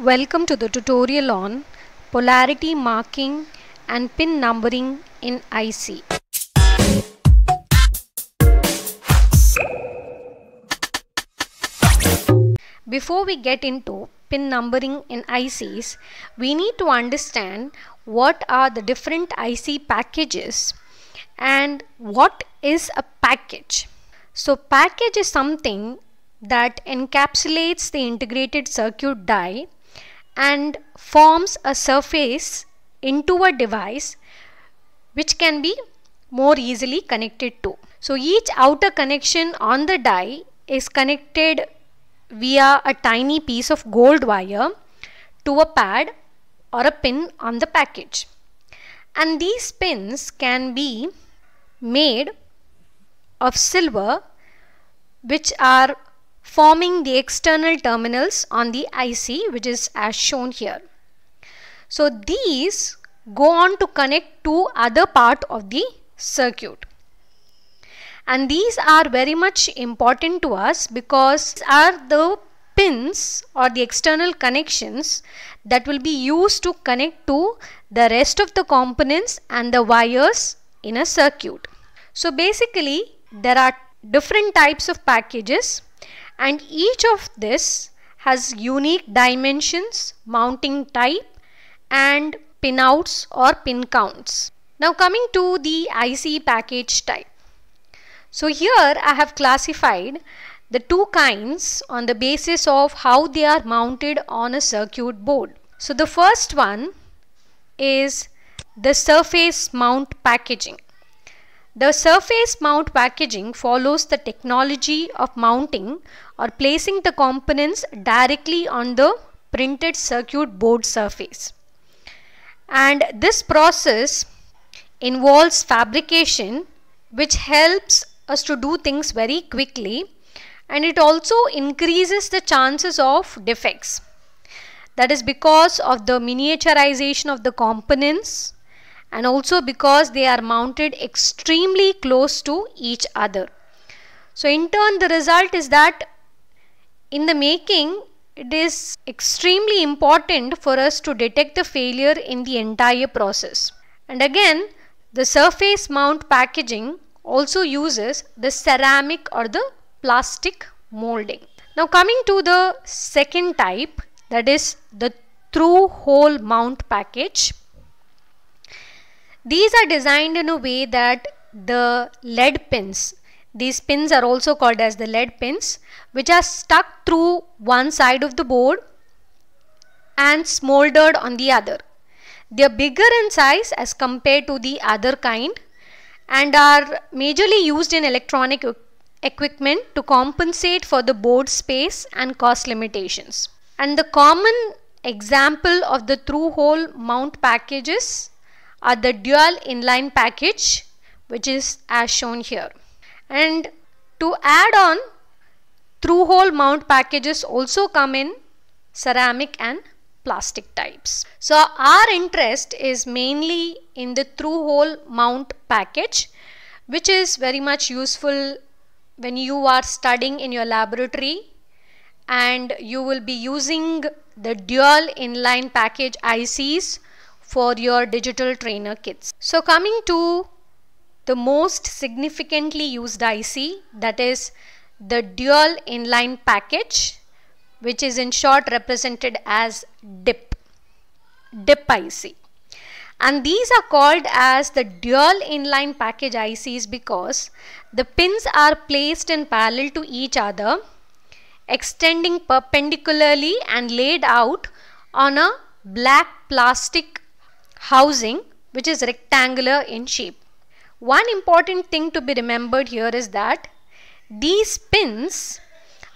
Welcome to the tutorial on polarity marking and pin numbering in IC. Before we get into pin numbering in ICs, we need to understand what are the different IC packages and what is a package. So package is something that encapsulates the integrated circuit die and forms a surface into a device which can be more easily connected to. So each outer connection on the die is connected via a tiny piece of gold wire to a pad or a pin on the package. And these pins can be made of silver which are forming the external terminals on the IC which is as shown here. So these go on to connect to other part of the circuit. And these are very much important to us because are the pins or the external connections that will be used to connect to the rest of the components and the wires in a circuit. So basically there are different types of packages and each of this has unique dimensions, mounting type and pinouts or pin counts. Now coming to the IC package type. So here I have classified the two kinds on the basis of how they are mounted on a circuit board. So the first one is the surface mount packaging. The surface mount packaging follows the technology of mounting or placing the components directly on the printed circuit board surface. And this process involves fabrication which helps us to do things very quickly and it also increases the chances of defects. That is because of the miniaturization of the components and also because they are mounted extremely close to each other. So in turn the result is that in the making it is extremely important for us to detect the failure in the entire process. And again the surface mount packaging also uses the ceramic or the plastic molding. Now coming to the second type that is the through hole mount package. These are designed in a way that the lead pins, these pins are also called as the lead pins, which are stuck through one side of the board and smoldered on the other. They are bigger in size as compared to the other kind and are majorly used in electronic equipment to compensate for the board space and cost limitations. And the common example of the through hole mount packages are the dual inline package which is as shown here and to add on through hole mount packages also come in ceramic and plastic types. So our interest is mainly in the through hole mount package which is very much useful when you are studying in your laboratory and you will be using the dual inline package ICs for your digital trainer kits. So coming to the most significantly used IC that is the dual inline package which is in short represented as DIP, DIP IC. And these are called as the dual inline package ICs because the pins are placed in parallel to each other, extending perpendicularly and laid out on a black plastic housing which is rectangular in shape. One important thing to be remembered here is that these pins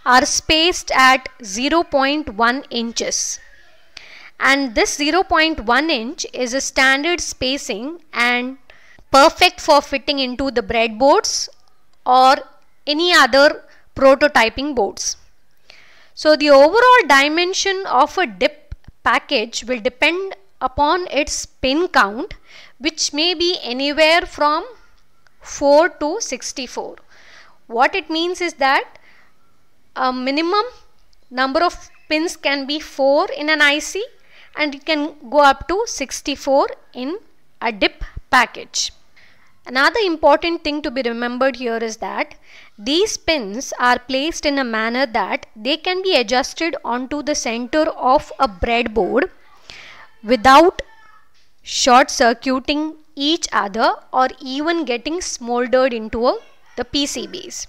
are spaced at 0.1 inches and this 0.1 inch is a standard spacing and perfect for fitting into the breadboards or any other prototyping boards. So the overall dimension of a dip package will depend upon its pin count which may be anywhere from 4 to 64. What it means is that a minimum number of pins can be 4 in an IC and it can go up to 64 in a DIP package. Another important thing to be remembered here is that these pins are placed in a manner that they can be adjusted onto the center of a breadboard without short-circuiting each other or even getting smoldered into a, the PCBs.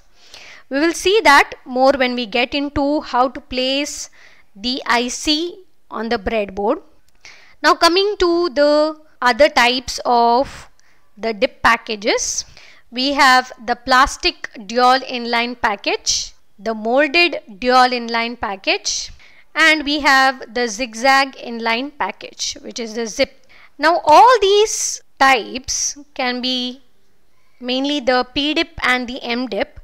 We will see that more when we get into how to place the IC on the breadboard. Now coming to the other types of the dip packages. We have the plastic dual inline package, the molded dual inline package, and we have the zigzag inline package which is the zip now all these types can be mainly the pdip and the mdip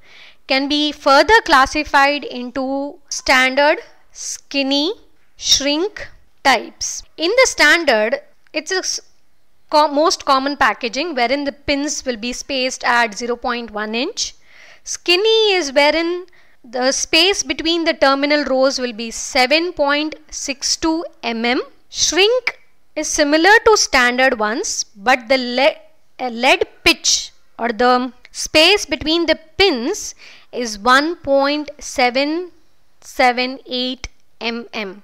can be further classified into standard skinny shrink types in the standard it's a co most common packaging wherein the pins will be spaced at 0.1 inch skinny is wherein the space between the terminal rows will be 7.62 mm. Shrink is similar to standard ones but the lead, lead pitch or the space between the pins is 1.778 mm.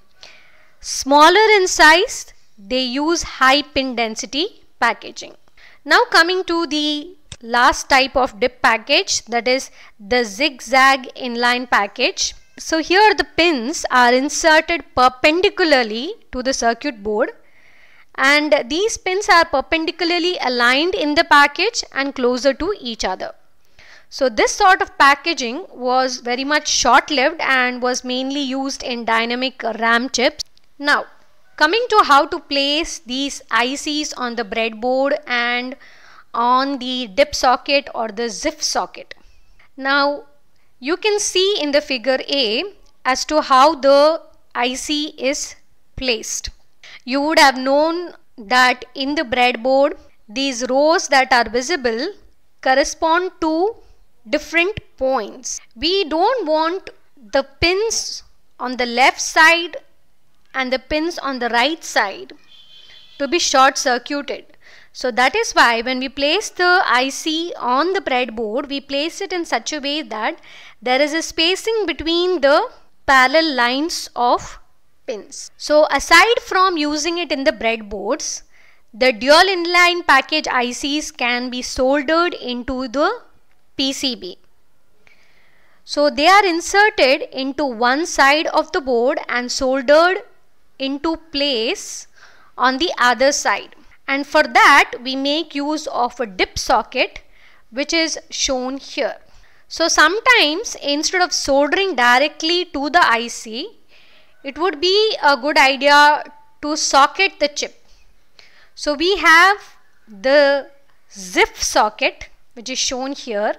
Smaller in size, they use high pin density packaging. Now coming to the last type of dip package that is the zigzag inline package. So here the pins are inserted perpendicularly to the circuit board and these pins are perpendicularly aligned in the package and closer to each other. So this sort of packaging was very much short-lived and was mainly used in dynamic RAM chips. Now coming to how to place these ICs on the breadboard and on the dip socket or the ZIF socket. Now you can see in the figure A as to how the IC is placed. You would have known that in the breadboard these rows that are visible correspond to different points. We don't want the pins on the left side and the pins on the right side to be short circuited. So that is why when we place the IC on the breadboard, we place it in such a way that there is a spacing between the parallel lines of pins. So aside from using it in the breadboards, the dual inline package ICs can be soldered into the PCB. So they are inserted into one side of the board and soldered into place on the other side and for that we make use of a dip socket which is shown here. So sometimes instead of soldering directly to the IC it would be a good idea to socket the chip. So we have the zip socket which is shown here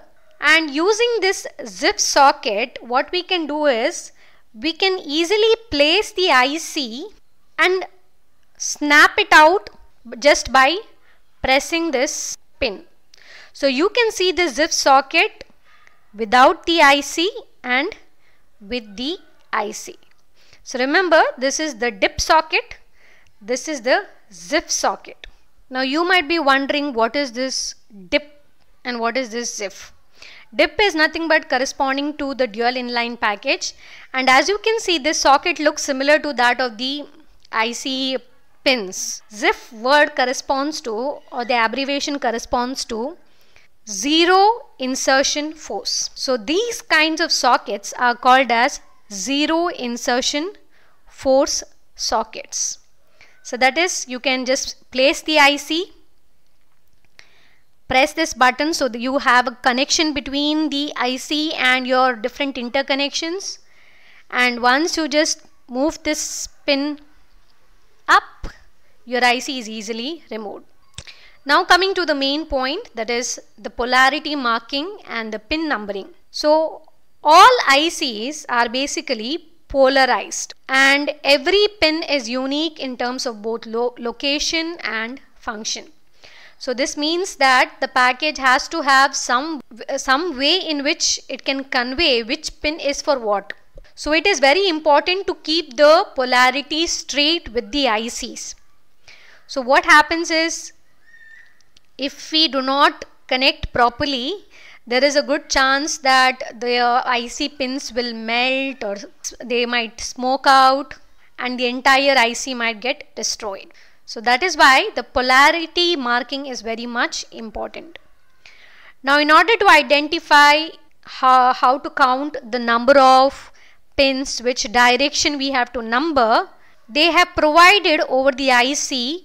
and using this zip socket what we can do is we can easily place the IC and snap it out just by pressing this pin. So you can see the zip socket without the IC and with the IC. So remember this is the dip socket, this is the zip socket. Now you might be wondering what is this dip and what is this zip. Dip is nothing but corresponding to the dual inline package and as you can see this socket looks similar to that of the IC pins. ZIF word corresponds to or the abbreviation corresponds to zero insertion force. So these kinds of sockets are called as zero insertion force sockets. So that is you can just place the IC, press this button so that you have a connection between the IC and your different interconnections and once you just move this pin up, your IC is easily removed. Now coming to the main point that is the polarity marking and the pin numbering. So all ICs are basically polarized and every pin is unique in terms of both lo location and function. So this means that the package has to have some, some way in which it can convey which pin is for what. So it is very important to keep the polarity straight with the ICs. So what happens is if we do not connect properly there is a good chance that the uh, IC pins will melt or they might smoke out and the entire IC might get destroyed. So that is why the polarity marking is very much important. Now in order to identify how, how to count the number of pins which direction we have to number, they have provided over the IC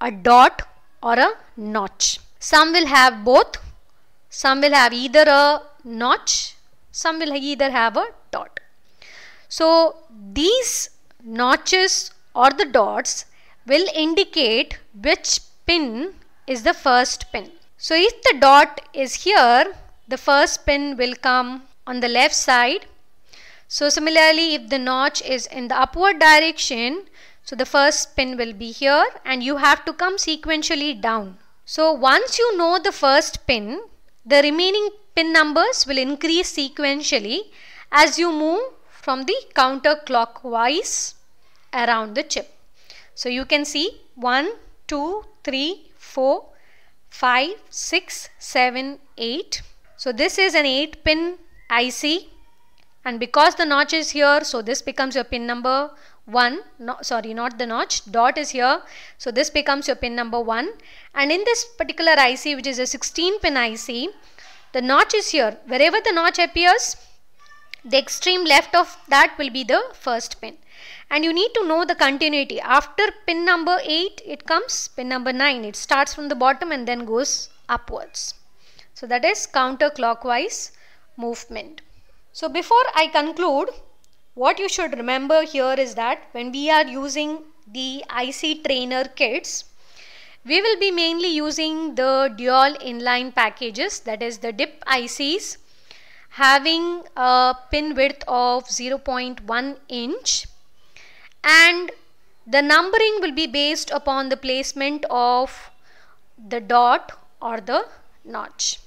a dot or a notch. Some will have both, some will have either a notch, some will either have a dot. So these notches or the dots will indicate which pin is the first pin. So if the dot is here, the first pin will come on the left side so similarly, if the notch is in the upward direction, so the first pin will be here and you have to come sequentially down. So once you know the first pin, the remaining pin numbers will increase sequentially as you move from the counterclockwise around the chip. So you can see 1, 2, 3, 4, 5, 6, 7, 8. So this is an 8 pin IC and because the notch is here so this becomes your pin number 1 no, sorry not the notch dot is here so this becomes your pin number 1 and in this particular IC which is a 16 pin IC the notch is here wherever the notch appears the extreme left of that will be the first pin and you need to know the continuity after pin number 8 it comes pin number 9 it starts from the bottom and then goes upwards so that is counterclockwise movement so before I conclude, what you should remember here is that when we are using the IC trainer kits, we will be mainly using the dual inline packages that is the DIP ICs having a pin width of 0.1 inch and the numbering will be based upon the placement of the dot or the notch.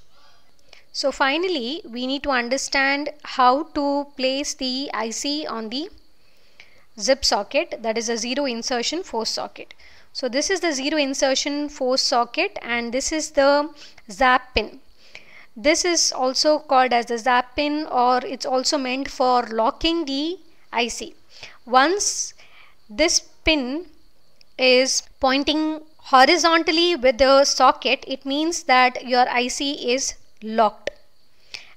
So finally, we need to understand how to place the IC on the zip socket that is a zero insertion force socket. So this is the zero insertion force socket and this is the zap pin. This is also called as the zap pin or it's also meant for locking the IC. Once this pin is pointing horizontally with the socket, it means that your IC is locked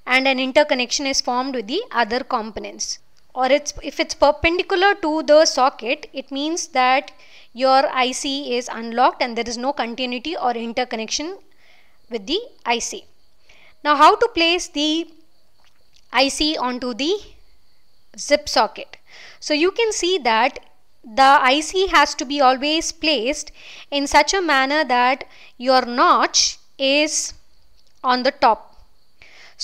and an interconnection is formed with the other components or it's, if it's perpendicular to the socket it means that your IC is unlocked and there is no continuity or interconnection with the IC. Now how to place the IC onto the zip socket. So you can see that the IC has to be always placed in such a manner that your notch is on the top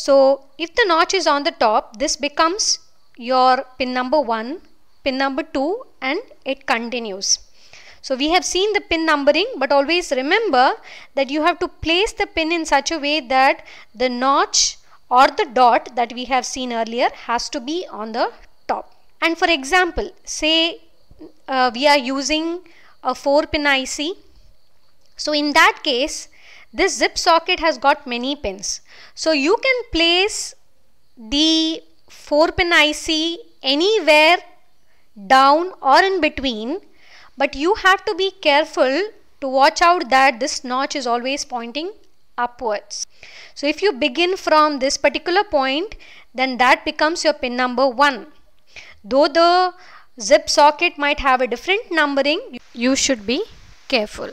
so if the notch is on the top, this becomes your pin number 1, pin number 2 and it continues. So we have seen the pin numbering but always remember that you have to place the pin in such a way that the notch or the dot that we have seen earlier has to be on the top. And for example, say uh, we are using a 4 pin IC. So in that case, this zip socket has got many pins. So you can place the 4 pin IC anywhere down or in between but you have to be careful to watch out that this notch is always pointing upwards. So if you begin from this particular point then that becomes your pin number 1. Though the zip socket might have a different numbering you should be careful.